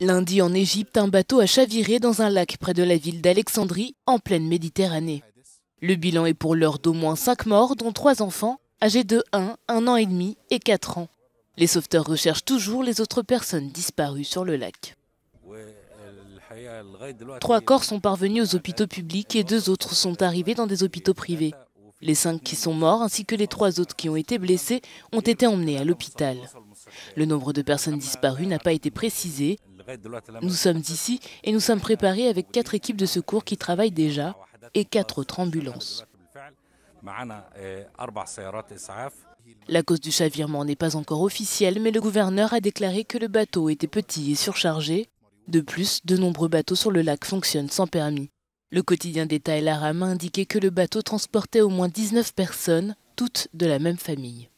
Lundi, en Égypte, un bateau a chaviré dans un lac près de la ville d'Alexandrie, en pleine Méditerranée. Le bilan est pour l'heure d'au moins 5 morts, dont 3 enfants, âgés de 1, 1 an et demi et 4 ans. Les sauveteurs recherchent toujours les autres personnes disparues sur le lac. Trois corps sont parvenus aux hôpitaux publics et deux autres sont arrivés dans des hôpitaux privés. Les cinq qui sont morts ainsi que les trois autres qui ont été blessés ont été emmenés à l'hôpital. Le nombre de personnes disparues n'a pas été précisé, nous sommes ici et nous sommes préparés avec quatre équipes de secours qui travaillent déjà et quatre autres ambulances. Eh, la cause du chavirement n'est pas encore officielle, mais le gouverneur a déclaré que le bateau était petit et surchargé. De plus, de nombreux bateaux sur le lac fonctionnent sans permis. Le quotidien d'État El indiquait a indiqué que le bateau transportait au moins 19 personnes, toutes de la même famille.